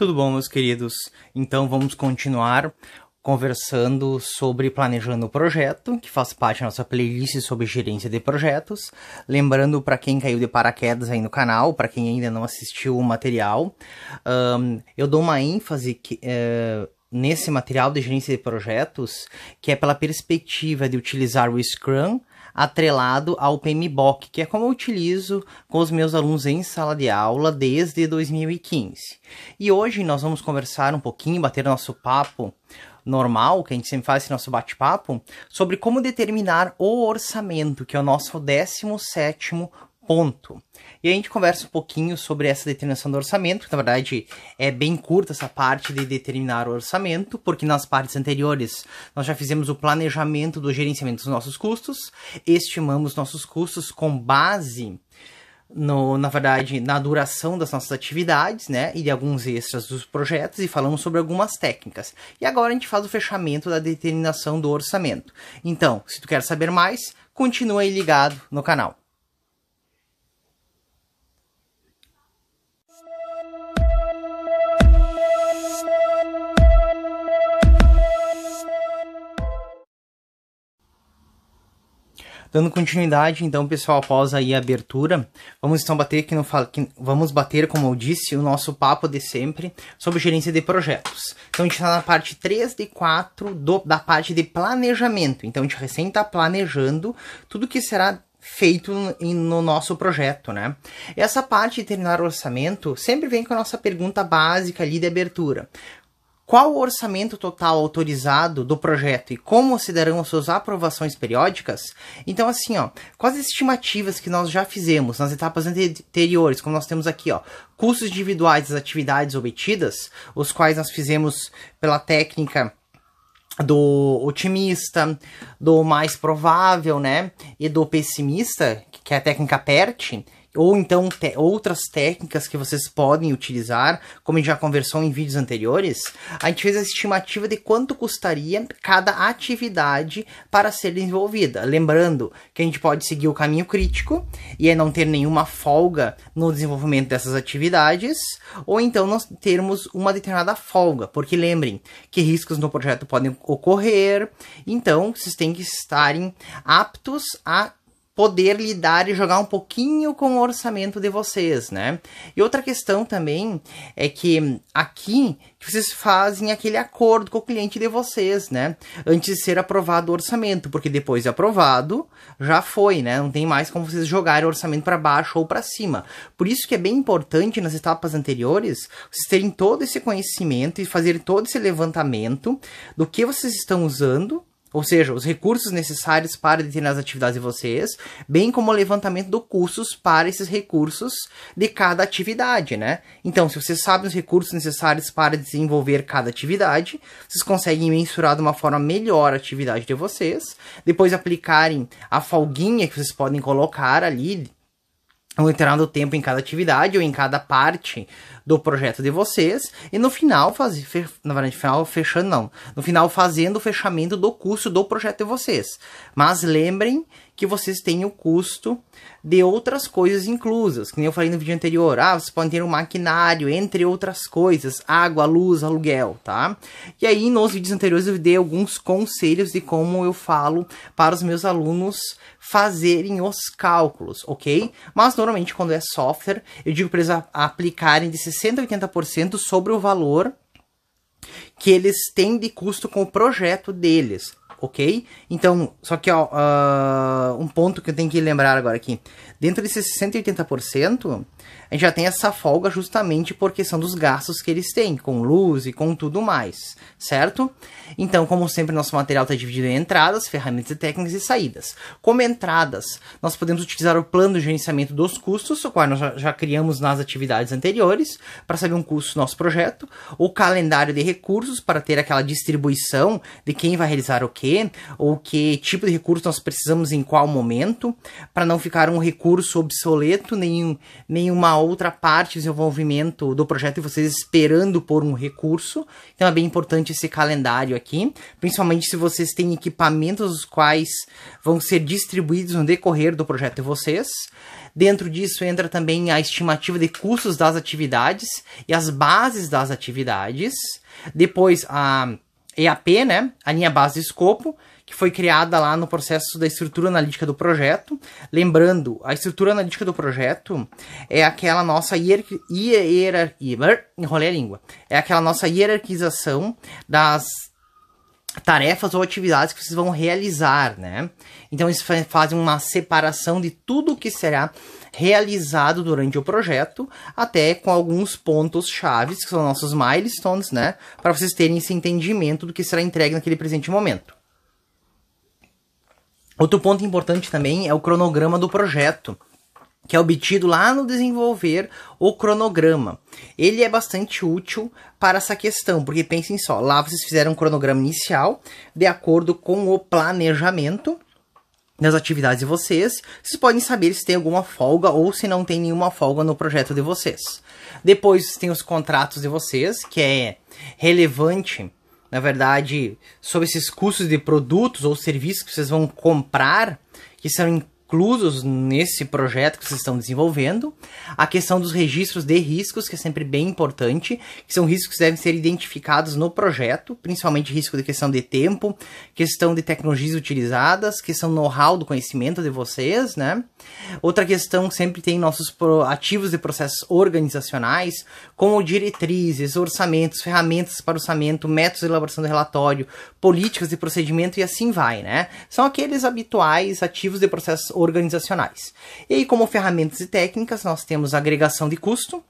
Tudo bom, meus queridos? Então vamos continuar conversando sobre planejando o projeto, que faz parte da nossa playlist sobre gerência de projetos. Lembrando para quem caiu de paraquedas aí no canal, para quem ainda não assistiu o material, um, eu dou uma ênfase que, uh, nesse material de gerência de projetos, que é pela perspectiva de utilizar o Scrum atrelado ao PMBOK, que é como eu utilizo com os meus alunos em sala de aula desde 2015. E hoje nós vamos conversar um pouquinho, bater nosso papo normal, que a gente sempre faz esse nosso bate-papo, sobre como determinar o orçamento, que é o nosso 17º ponto. E a gente conversa um pouquinho sobre essa determinação do orçamento, que na verdade é bem curta essa parte de determinar o orçamento, porque nas partes anteriores nós já fizemos o planejamento do gerenciamento dos nossos custos, estimamos nossos custos com base no, na verdade, na duração das nossas atividades, né? E de alguns extras dos projetos e falamos sobre algumas técnicas. E agora a gente faz o fechamento da determinação do orçamento. Então, se tu quer saber mais, continua aí ligado no canal. Dando continuidade, então, pessoal, após aí a abertura, vamos então bater aqui não fala, que vamos bater, como eu disse, o nosso papo de sempre sobre gerência de projetos. Então a gente está na parte 3 de 4 do, da parte de planejamento. Então a gente recém está planejando tudo que será feito no nosso projeto, né? Essa parte de terminar o orçamento sempre vem com a nossa pergunta básica ali de abertura qual o orçamento total autorizado do projeto e como se darão as suas aprovações periódicas? Então, assim, ó, quais as estimativas que nós já fizemos nas etapas anteriores, como nós temos aqui, ó, custos individuais das atividades obtidas, os quais nós fizemos pela técnica do otimista, do mais provável, né, e do pessimista, que é a técnica PERT, ou então outras técnicas que vocês podem utilizar, como a gente já conversou em vídeos anteriores, a gente fez a estimativa de quanto custaria cada atividade para ser desenvolvida. Lembrando que a gente pode seguir o caminho crítico e é não ter nenhuma folga no desenvolvimento dessas atividades, ou então nós termos uma determinada folga, porque lembrem que riscos no projeto podem ocorrer, então vocês têm que estarem aptos a poder lidar e jogar um pouquinho com o orçamento de vocês, né? E outra questão também é que aqui que vocês fazem aquele acordo com o cliente de vocês, né? Antes de ser aprovado o orçamento, porque depois de aprovado, já foi, né? Não tem mais como vocês jogarem o orçamento para baixo ou para cima. Por isso que é bem importante nas etapas anteriores vocês terem todo esse conhecimento e fazer todo esse levantamento do que vocês estão usando ou seja, os recursos necessários para determinadas atividades de vocês, bem como o levantamento dos custos para esses recursos de cada atividade, né? Então, se vocês sabem os recursos necessários para desenvolver cada atividade, vocês conseguem mensurar de uma forma melhor a atividade de vocês, depois aplicarem a folguinha que vocês podem colocar ali, um determinado tempo em cada atividade ou em cada parte do projeto de vocês e no final fazer, fe, na verdade, final fechando não, no final fazendo o fechamento do custo do projeto de vocês. Mas lembrem que vocês têm o custo de outras coisas inclusas, que nem eu falei no vídeo anterior. Ah, vocês podem ter um maquinário, entre outras coisas, água, luz, aluguel, tá? E aí, nos vídeos anteriores, eu dei alguns conselhos de como eu falo para os meus alunos fazerem os cálculos, ok? Mas normalmente, quando é software, eu digo para eles aplicarem 180% sobre o valor que eles têm de custo com o projeto deles, ok? Então, só que ó, uh, um ponto que eu tenho que lembrar agora aqui. Dentro desses 180%, e a gente já tem essa folga justamente por questão dos gastos que eles têm, com luz e com tudo mais, certo? Então, como sempre, nosso material está dividido em entradas, ferramentas e técnicas e saídas. Como entradas, nós podemos utilizar o plano de gerenciamento dos custos, o qual nós já, já criamos nas atividades anteriores, para saber um custo do nosso projeto, o calendário de recursos, para ter aquela distribuição de quem vai realizar o que, ou que tipo de recurso nós precisamos em qual momento, para não ficar um recurso obsoleto, nenhum, nenhuma outra parte do desenvolvimento do projeto e vocês esperando por um recurso. Então é bem importante esse calendário aqui, principalmente se vocês têm equipamentos os quais vão ser distribuídos no decorrer do projeto de vocês. Dentro disso entra também a estimativa de custos das atividades e as bases das atividades. Depois a EAP, né? A linha base de escopo, que foi criada lá no processo da estrutura analítica do projeto. Lembrando, a estrutura analítica do projeto é aquela nossa hier, hier, enrolei a língua, é aquela nossa hierarquização das tarefas ou atividades que vocês vão realizar, né? Então eles fazem uma separação de tudo o que será realizado durante o projeto, até com alguns pontos chaves, que são nossos milestones, né? Para vocês terem esse entendimento do que será entregue naquele presente momento. Outro ponto importante também é o cronograma do projeto, que é obtido lá no desenvolver o cronograma. Ele é bastante útil para essa questão, porque pensem só, lá vocês fizeram um cronograma inicial de acordo com o planejamento das atividades de vocês, vocês podem saber se tem alguma folga ou se não tem nenhuma folga no projeto de vocês. Depois tem os contratos de vocês, que é relevante na verdade, sobre esses custos de produtos ou serviços que vocês vão comprar, que são inclusos nesse projeto que vocês estão desenvolvendo. A questão dos registros de riscos, que é sempre bem importante, que são riscos que devem ser identificados no projeto, principalmente risco de questão de tempo, questão de tecnologias utilizadas, questão know-how do conhecimento de vocês, né? Outra questão sempre tem nossos ativos de processos organizacionais, como diretrizes, orçamentos, ferramentas para orçamento, métodos de elaboração do relatório, políticas de procedimento e assim vai, né? São aqueles habituais ativos de processos organizacionais. E aí, como ferramentas e técnicas, nós temos agregação de custo,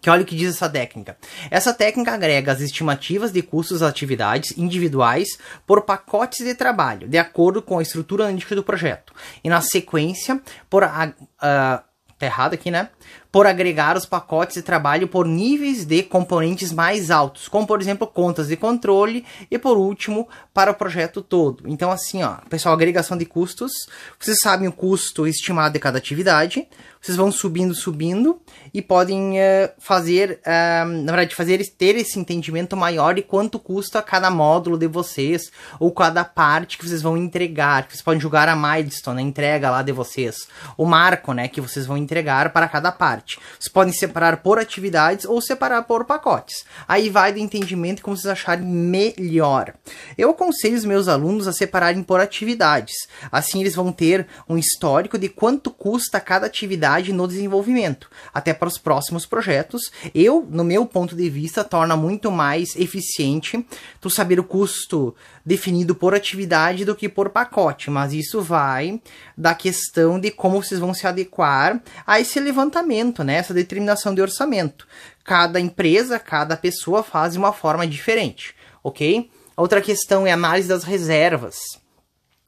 que olha o que diz essa técnica. Essa técnica agrega as estimativas de custos das atividades individuais por pacotes de trabalho, de acordo com a estrutura analítica do projeto. E na sequência, por. A, a, tá errado aqui, né? por agregar os pacotes de trabalho por níveis de componentes mais altos, como por exemplo contas de controle e por último para o projeto todo. Então assim, ó, pessoal, agregação de custos, vocês sabem o custo estimado de cada atividade, vocês vão subindo, subindo e podem uh, fazer, uh, na verdade, fazer ter esse entendimento maior de quanto custa cada módulo de vocês ou cada parte que vocês vão entregar, que vocês podem julgar a milestone, né, a entrega lá de vocês, o marco, né, que vocês vão entregar para cada parte parte. Vocês podem separar por atividades ou separar por pacotes. Aí vai do entendimento como vocês acharem melhor. Eu aconselho os meus alunos a separarem por atividades. Assim eles vão ter um histórico de quanto custa cada atividade no desenvolvimento, até para os próximos projetos. Eu, no meu ponto de vista, torna muito mais eficiente tu saber o custo definido por atividade do que por pacote, mas isso vai da questão de como vocês vão se adequar a esse levantamento orçamento, né? Essa determinação de orçamento. Cada empresa, cada pessoa faz de uma forma diferente, ok? Outra questão é análise das reservas.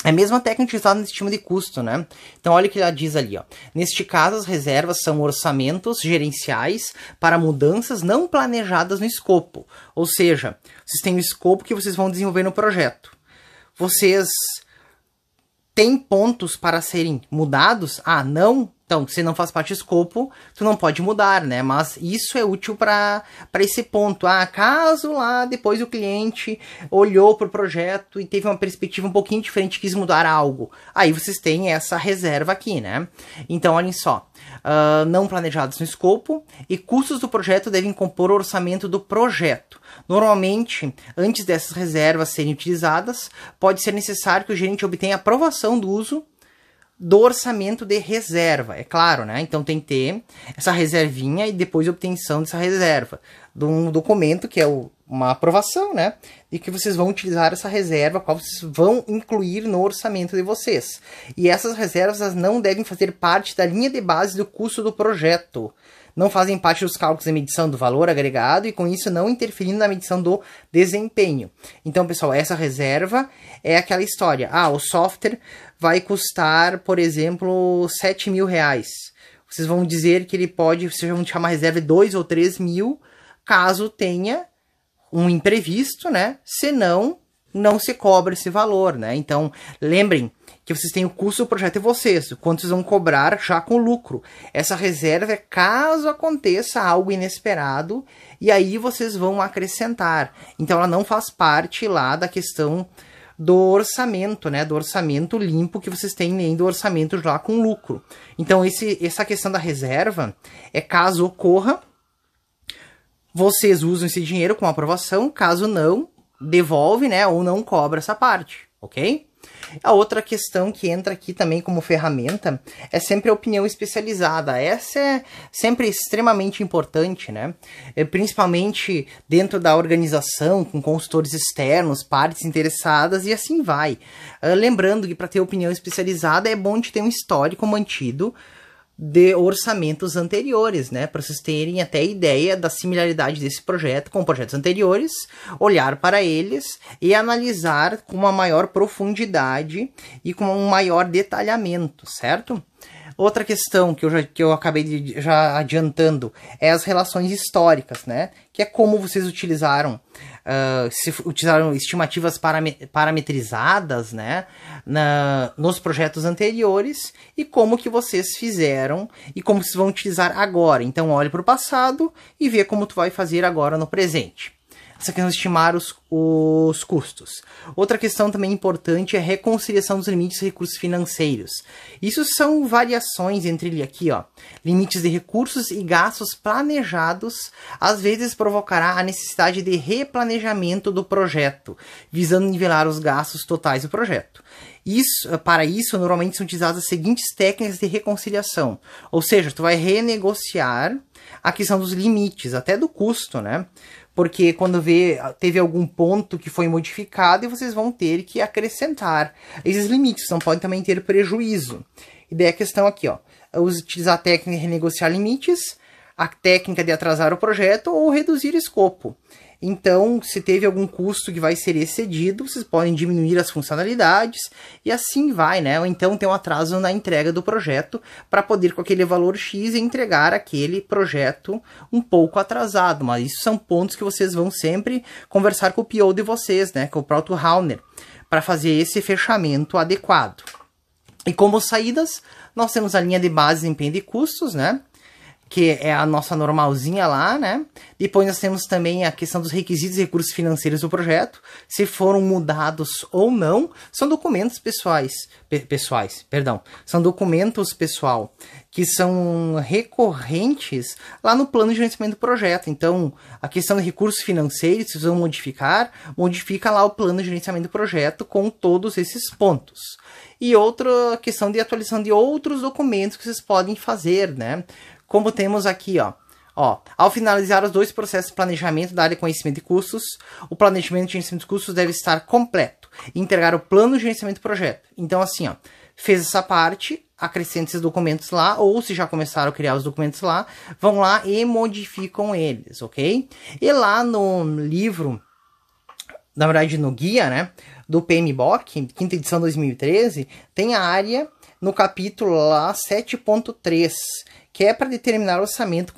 É a mesma técnica utilizada no estima de custo, né? Então, olha o que ela diz ali, ó. Neste caso, as reservas são orçamentos gerenciais para mudanças não planejadas no escopo. Ou seja, vocês têm o escopo que vocês vão desenvolver no projeto. Vocês têm pontos para serem mudados? Ah, não? Então, se não faz parte do escopo, tu não pode mudar, né? Mas isso é útil para esse ponto. Ah, caso lá depois o cliente olhou para o projeto e teve uma perspectiva um pouquinho diferente, quis mudar algo. Aí vocês têm essa reserva aqui, né? Então, olhem só. Uh, não planejados no escopo e custos do projeto devem compor o orçamento do projeto. Normalmente, antes dessas reservas serem utilizadas, pode ser necessário que o gerente obtenha aprovação do uso do orçamento de reserva, é claro, né? Então tem que ter essa reservinha e depois obtenção dessa reserva, de um documento que é o, uma aprovação, né? E que vocês vão utilizar essa reserva, qual vocês vão incluir no orçamento de vocês. E essas reservas não devem fazer parte da linha de base do custo do projeto não fazem parte dos cálculos de medição do valor agregado e com isso não interferindo na medição do desempenho. Então, pessoal, essa reserva é aquela história. Ah, o software vai custar, por exemplo, 7 mil reais. Vocês vão dizer que ele pode, vocês vão chamar reserva de 2 ou 3 mil, caso tenha um imprevisto, né? Senão, não se cobra esse valor, né? Então, lembrem, que vocês têm o custo do projeto é vocês, quanto vocês vão cobrar já com lucro. Essa reserva é caso aconteça algo inesperado e aí vocês vão acrescentar. Então ela não faz parte lá da questão do orçamento, né? Do orçamento limpo que vocês têm nem do orçamento já com lucro. Então esse, essa questão da reserva é caso ocorra, vocês usam esse dinheiro com aprovação, caso não, devolve, né? Ou não cobra essa parte, ok? A outra questão que entra aqui também como ferramenta é sempre a opinião especializada. Essa é sempre extremamente importante, né? É, principalmente dentro da organização, com consultores externos, partes interessadas e assim vai. Ah, lembrando que para ter opinião especializada é bom de ter um histórico mantido de orçamentos anteriores, né? Para vocês terem até ideia da similaridade desse projeto com projetos anteriores, olhar para eles e analisar com uma maior profundidade e com um maior detalhamento, certo? Outra questão que eu, já, que eu acabei de, já adiantando é as relações históricas, né? Que é como vocês utilizaram, uh, se utilizaram estimativas parametrizadas, né? Na, nos projetos anteriores e como que vocês fizeram e como vocês vão utilizar agora. Então, olhe para o passado e vê como tu vai fazer agora no presente essa questão de é estimar os, os custos. Outra questão também importante é a reconciliação dos limites de recursos financeiros. Isso são variações entre ele aqui, ó, limites de recursos e gastos planejados, às vezes provocará a necessidade de replanejamento do projeto, visando nivelar os gastos totais do projeto. Isso, para isso, normalmente são utilizadas as seguintes técnicas de reconciliação. Ou seja, tu vai renegociar a questão dos limites, até do custo, né? porque quando vê, teve algum ponto que foi modificado e vocês vão ter que acrescentar esses limites, não podem também ter prejuízo. E daí a questão aqui, ó, utilizar a técnica de renegociar limites, a técnica de atrasar o projeto ou reduzir escopo. Então, se teve algum custo que vai ser excedido, vocês podem diminuir as funcionalidades e assim vai, né? Ou então tem um atraso na entrega do projeto para poder com aquele valor X entregar aquele projeto um pouco atrasado, mas isso são pontos que vocês vão sempre conversar com o PO de vocês, né, com o próprio Rauner, para fazer esse fechamento adequado. E como saídas, nós temos a linha de base, em e custos, né? que é a nossa normalzinha lá, né? Depois nós temos também a questão dos requisitos e recursos financeiros do projeto, se foram mudados ou não, são documentos pessoais, pessoais, perdão, são documentos pessoal que são recorrentes lá no plano de gerenciamento do projeto. Então, a questão de recursos financeiros, se vão modificar, modifica lá o plano de gerenciamento do projeto com todos esses pontos. E outra questão de atualização de outros documentos que vocês podem fazer, né? como temos aqui, ó. Ó, ao finalizar os dois processos de planejamento da área conhecimento de custos, o planejamento de gerenciamento de custos deve estar completo e entregar o plano de gerenciamento do projeto. Então, assim, ó, fez essa parte, acrescenta esses documentos lá, ou se já começaram a criar os documentos lá, vão lá e modificam eles, ok? E lá no livro, na verdade no guia, né, do PMBOK, quinta edição 2013, tem a área no capítulo lá 7.3, que é para determinar o orçamento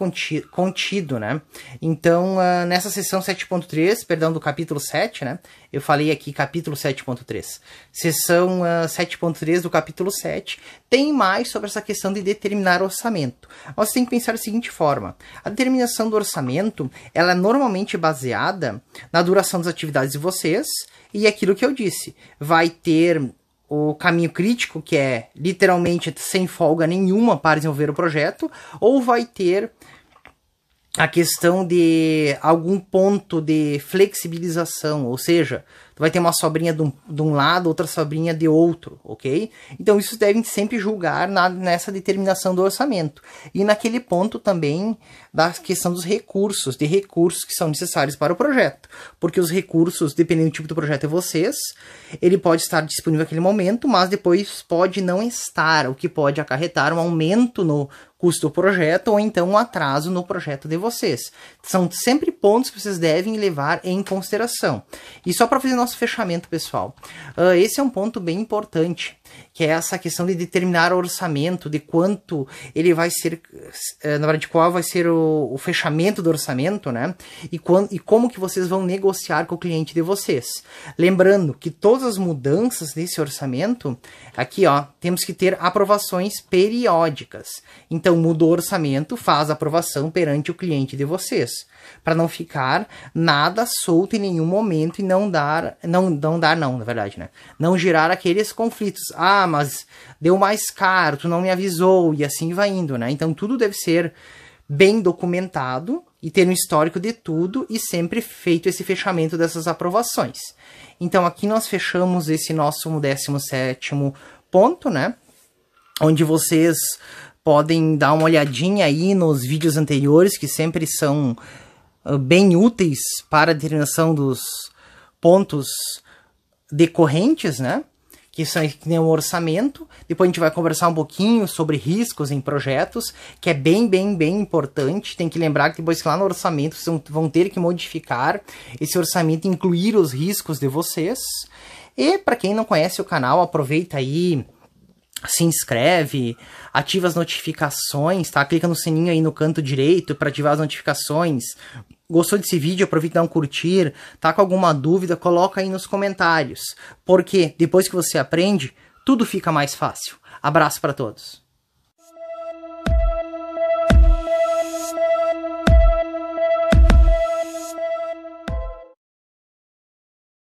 contido, né? Então, uh, nessa sessão 7.3, perdão, do capítulo 7, né? Eu falei aqui capítulo 7.3. Sessão uh, ah, 7.3 do capítulo 7 tem mais sobre essa questão de determinar orçamento. Você tem que pensar da seguinte forma: a determinação do orçamento, ela é normalmente baseada na duração das atividades de vocês e aquilo que eu disse, vai ter o caminho crítico, que é literalmente sem folga nenhuma para desenvolver o projeto, ou vai ter a questão de algum ponto de flexibilização, ou seja, Tu vai ter uma sobrinha de um, de um lado, outra sobrinha de outro, ok? Então isso devem sempre julgar na, nessa determinação do orçamento. E naquele ponto também da questão dos recursos, de recursos que são necessários para o projeto. Porque os recursos, dependendo do tipo do projeto, é vocês. Ele pode estar disponível naquele momento, mas depois pode não estar, o que pode acarretar um aumento no custo do projeto ou então um atraso no projeto de vocês. São sempre pontos que vocês devem levar em consideração. E só para fazer nosso fechamento, pessoal, uh, esse é um ponto bem importante, que é essa questão de determinar o orçamento, de quanto ele vai ser, eh, na verdade, qual vai ser o, o fechamento do orçamento, né? E, quando, e como que vocês vão negociar com o cliente de vocês. Lembrando que todas as mudanças nesse orçamento, aqui ó, temos que ter aprovações periódicas. Então, então muda o orçamento, faz a aprovação perante o cliente de vocês, para não ficar nada solto em nenhum momento e não dar, não, não dar não, na verdade, né? Não gerar aqueles conflitos. Ah, mas deu mais caro, tu não me avisou e assim vai indo, né? Então tudo deve ser bem documentado e ter um histórico de tudo e sempre feito esse fechamento dessas aprovações. Então aqui nós fechamos esse nosso 17º ponto, né? Onde vocês podem dar uma olhadinha aí nos vídeos anteriores, que sempre são ah, bem úteis para a determinação dos pontos decorrentes, né? Que são que nem um orçamento. Depois a gente vai conversar um pouquinho sobre riscos em projetos, que é bem, bem, bem importante. Tem que lembrar que depois que lá no orçamento vocês vão ter que modificar esse orçamento, incluir os riscos de vocês. E para quem não conhece o canal, aproveita aí se inscreve, ativa as notificações, tá? Clica no sininho aí no canto direito para ativar as notificações. Gostou desse vídeo? Aproveita e dá um curtir. Tá com alguma dúvida? Coloca aí nos comentários. Porque depois que você aprende, tudo fica mais fácil. Abraço para todos.